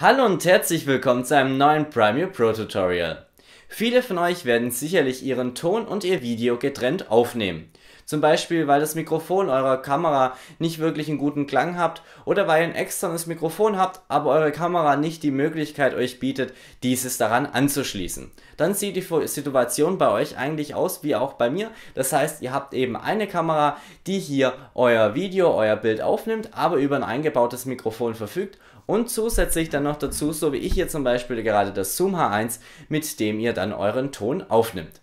Hallo und herzlich willkommen zu einem neuen Premiere Pro Tutorial. Viele von euch werden sicherlich ihren Ton und ihr Video getrennt aufnehmen. Zum Beispiel, weil das Mikrofon eurer Kamera nicht wirklich einen guten Klang habt oder weil ihr ein externes Mikrofon habt, aber eure Kamera nicht die Möglichkeit euch bietet, dieses daran anzuschließen. Dann sieht die Situation bei euch eigentlich aus wie auch bei mir. Das heißt, ihr habt eben eine Kamera, die hier euer Video, euer Bild aufnimmt, aber über ein eingebautes Mikrofon verfügt und zusätzlich dann noch dazu, so wie ich hier zum Beispiel gerade das Zoom H1, mit dem ihr dann euren Ton aufnimmt.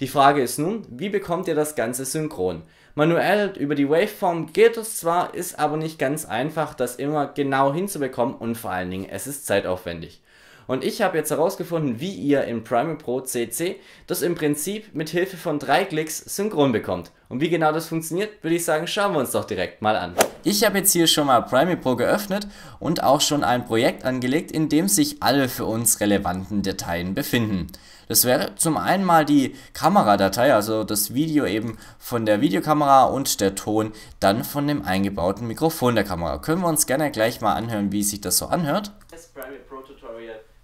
Die Frage ist nun, wie bekommt ihr das Ganze synchron? Manuell über die Waveform geht es zwar, ist aber nicht ganz einfach, das immer genau hinzubekommen und vor allen Dingen es ist zeitaufwendig. Und ich habe jetzt herausgefunden, wie ihr in Primal Pro CC das im Prinzip mit Hilfe von drei Klicks synchron bekommt. Und wie genau das funktioniert, würde ich sagen, schauen wir uns doch direkt mal an. Ich habe jetzt hier schon mal Prime Pro geöffnet und auch schon ein Projekt angelegt, in dem sich alle für uns relevanten Dateien befinden. Das wäre zum einen mal die Kameradatei, also das Video eben von der Videokamera und der Ton dann von dem eingebauten Mikrofon der Kamera. Können wir uns gerne gleich mal anhören, wie sich das so anhört. Das Pro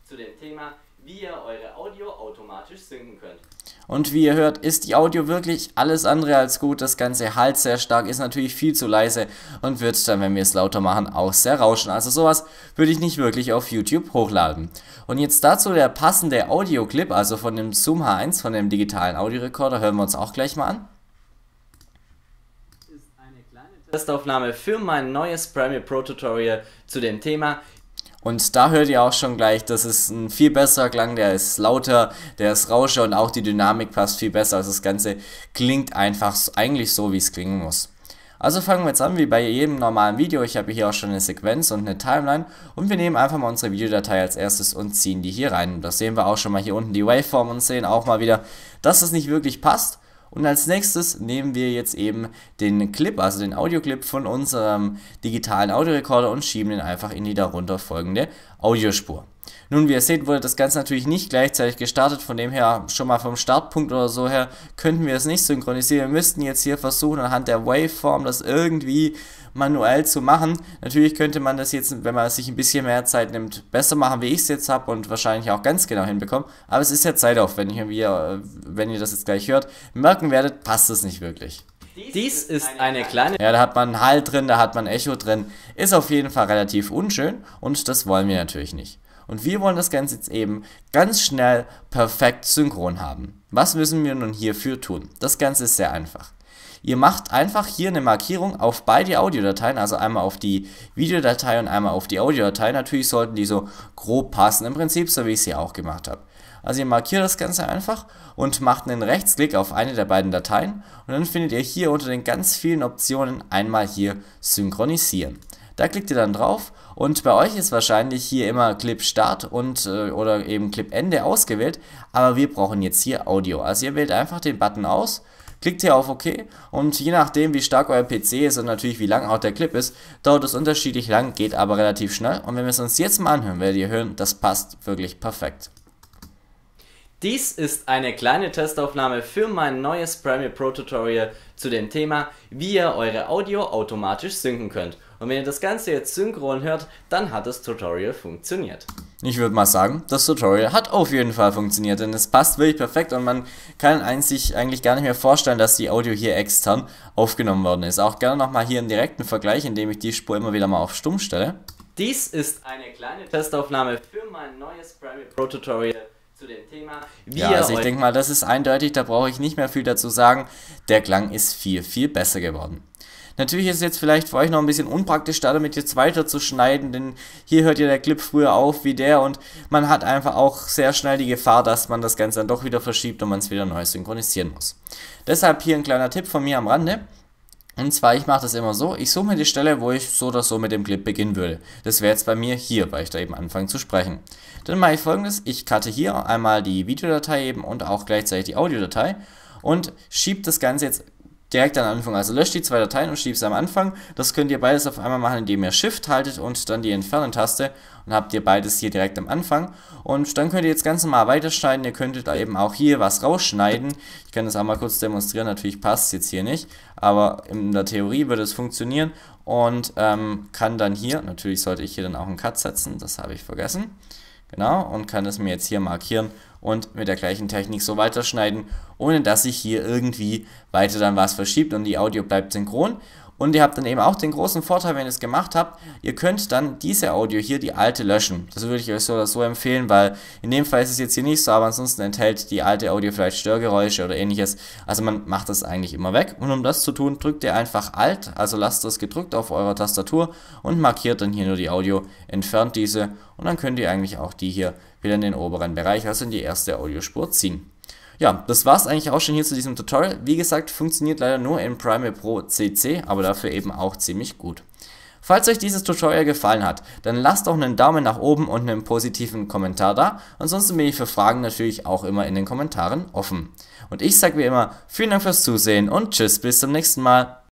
zu dem Thema, wie ihr eure Audio automatisch sinken könnt. Und wie ihr hört, ist die Audio wirklich alles andere als gut. Das Ganze halt sehr stark, ist natürlich viel zu leise und wird dann, wenn wir es lauter machen, auch sehr rauschen. Also sowas würde ich nicht wirklich auf YouTube hochladen. Und jetzt dazu der passende Audioclip, also von dem Zoom H1, von dem digitalen Audiorekorder, hören wir uns auch gleich mal an. Ist eine kleine Testaufnahme für mein neues Premiere Pro Tutorial zu dem Thema, und da hört ihr auch schon gleich, das ist ein viel besserer Klang, der ist lauter, der ist rauscher und auch die Dynamik passt viel besser. Also das Ganze klingt einfach eigentlich so, wie es klingen muss. Also fangen wir jetzt an, wie bei jedem normalen Video. Ich habe hier auch schon eine Sequenz und eine Timeline und wir nehmen einfach mal unsere Videodatei als erstes und ziehen die hier rein. Und das sehen wir auch schon mal hier unten die Waveform und sehen auch mal wieder, dass es das nicht wirklich passt. Und als nächstes nehmen wir jetzt eben den Clip, also den Audioclip von unserem digitalen Audiorekorder und schieben den einfach in die darunter folgende Audiospur. Nun, wie ihr seht, wurde das Ganze natürlich nicht gleichzeitig gestartet, von dem her schon mal vom Startpunkt oder so her könnten wir es nicht synchronisieren. Wir müssten jetzt hier versuchen, anhand der Waveform das irgendwie manuell zu machen. Natürlich könnte man das jetzt, wenn man sich ein bisschen mehr Zeit nimmt, besser machen, wie ich es jetzt habe und wahrscheinlich auch ganz genau hinbekommen. Aber es ist ja zeitaufwendig und wir, wenn ihr das jetzt gleich hört, merken werdet, passt es nicht wirklich. Dies ist eine kleine. Ja, da hat man einen Hall drin, da hat man Echo drin. Ist auf jeden Fall relativ unschön und das wollen wir natürlich nicht. Und wir wollen das Ganze jetzt eben ganz schnell perfekt synchron haben. Was müssen wir nun hierfür tun? Das Ganze ist sehr einfach. Ihr macht einfach hier eine Markierung auf beide Audiodateien, also einmal auf die Videodatei und einmal auf die Audiodatei. Natürlich sollten die so grob passen, im Prinzip so wie ich es hier auch gemacht habe. Also ihr markiert das Ganze einfach und macht einen Rechtsklick auf eine der beiden Dateien und dann findet ihr hier unter den ganz vielen Optionen einmal hier synchronisieren. Da klickt ihr dann drauf und bei euch ist wahrscheinlich hier immer Clip Start und äh, oder eben Clip Ende ausgewählt, aber wir brauchen jetzt hier Audio. Also ihr wählt einfach den Button aus, klickt hier auf OK und je nachdem wie stark euer PC ist und natürlich wie lang auch der Clip ist, dauert es unterschiedlich lang, geht aber relativ schnell und wenn wir es uns jetzt mal anhören, werdet ihr hören, das passt wirklich perfekt. Dies ist eine kleine Testaufnahme für mein neues Premiere Pro Tutorial zu dem Thema, wie ihr eure Audio automatisch synken könnt. Und wenn ihr das Ganze jetzt synchron hört, dann hat das Tutorial funktioniert. Ich würde mal sagen, das Tutorial hat auf jeden Fall funktioniert, denn es passt wirklich perfekt und man kann sich eigentlich gar nicht mehr vorstellen, dass die Audio hier extern aufgenommen worden ist. Auch gerne nochmal hier einen direkten Vergleich, indem ich die Spur immer wieder mal auf stumm stelle. Dies ist eine kleine Testaufnahme für mein neues Premiere Pro Tutorial zu dem Thema. Wie ja, also ich denke mal, das ist eindeutig, da brauche ich nicht mehr viel dazu sagen. Der Klang ist viel, viel besser geworden. Natürlich ist es jetzt vielleicht für euch noch ein bisschen unpraktisch, da damit jetzt weiter zu schneiden, denn hier hört ja der Clip früher auf wie der und man hat einfach auch sehr schnell die Gefahr, dass man das Ganze dann doch wieder verschiebt und man es wieder neu synchronisieren muss. Deshalb hier ein kleiner Tipp von mir am Rande. Und zwar, ich mache das immer so, ich suche mir die Stelle, wo ich so oder so mit dem Clip beginnen würde. Das wäre jetzt bei mir hier, weil ich da eben anfange zu sprechen. Dann mache ich folgendes, ich cutte hier einmal die Videodatei eben und auch gleichzeitig die Audiodatei und schiebe das Ganze jetzt direkt am Anfang. Also löscht die zwei Dateien und schiebt sie am Anfang. Das könnt ihr beides auf einmal machen, indem ihr Shift haltet und dann die Entfernen-Taste und habt ihr beides hier direkt am Anfang. Und dann könnt ihr jetzt ganz normal weiterschneiden. Ihr könntet da eben auch hier was rausschneiden. Ich kann das auch mal kurz demonstrieren. Natürlich passt es jetzt hier nicht, aber in der Theorie würde es funktionieren und ähm, kann dann hier, natürlich sollte ich hier dann auch einen Cut setzen, das habe ich vergessen. Genau, und kann das mir jetzt hier markieren und mit der gleichen Technik so weiterschneiden, ohne dass sich hier irgendwie weiter dann was verschiebt und die Audio bleibt synchron. Und ihr habt dann eben auch den großen Vorteil, wenn ihr es gemacht habt, ihr könnt dann diese Audio hier, die alte, löschen. Das würde ich euch so oder so empfehlen, weil in dem Fall ist es jetzt hier nicht so, aber ansonsten enthält die alte Audio vielleicht Störgeräusche oder ähnliches. Also man macht das eigentlich immer weg. Und um das zu tun, drückt ihr einfach Alt, also lasst das gedrückt auf eurer Tastatur und markiert dann hier nur die Audio, entfernt diese und dann könnt ihr eigentlich auch die hier wieder in den oberen Bereich, also in die erste Audiospur ziehen. Ja, das war's eigentlich auch schon hier zu diesem Tutorial. Wie gesagt, funktioniert leider nur in Premiere Pro CC, aber dafür eben auch ziemlich gut. Falls euch dieses Tutorial gefallen hat, dann lasst auch einen Daumen nach oben und einen positiven Kommentar da. Ansonsten bin ich für Fragen natürlich auch immer in den Kommentaren offen. Und ich sage wie immer, vielen Dank fürs Zusehen und tschüss, bis zum nächsten Mal.